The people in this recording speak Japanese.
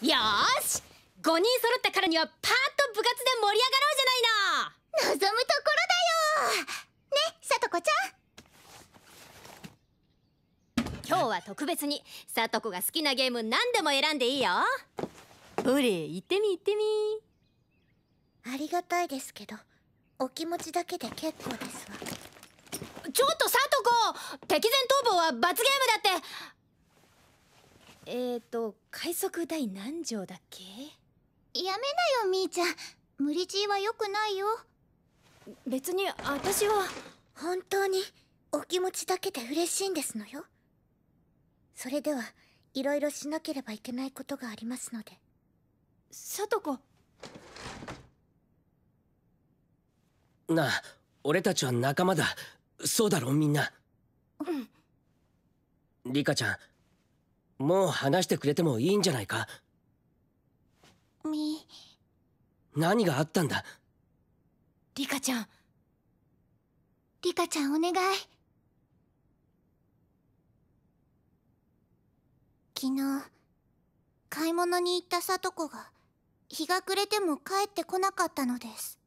よし5人揃ったからにはパーッと部活で盛り上がろうじゃないの望むところだよねさとこちゃん今日は特別にさとこが好きなゲーム何でも選んでいいよほれ行ってみ行ってみありがたいですけどお気持ちだけで結構ですわちょっとさとこ敵前逃亡は罰ゲームえーと快速第何条だっけやめなよみーちゃん無理強いはよくないよ別に私は本当にお気持ちだけで嬉しいんですのよそれではいろいろしなければいけないことがありますのでさとこなあ俺たちは仲間だそうだろみんなうんリカちゃんもう話してくれてもいいんじゃないかみ何があったんだリカちゃんリカちゃんお願い昨日買い物に行ったさとこが日が暮れても帰ってこなかったのです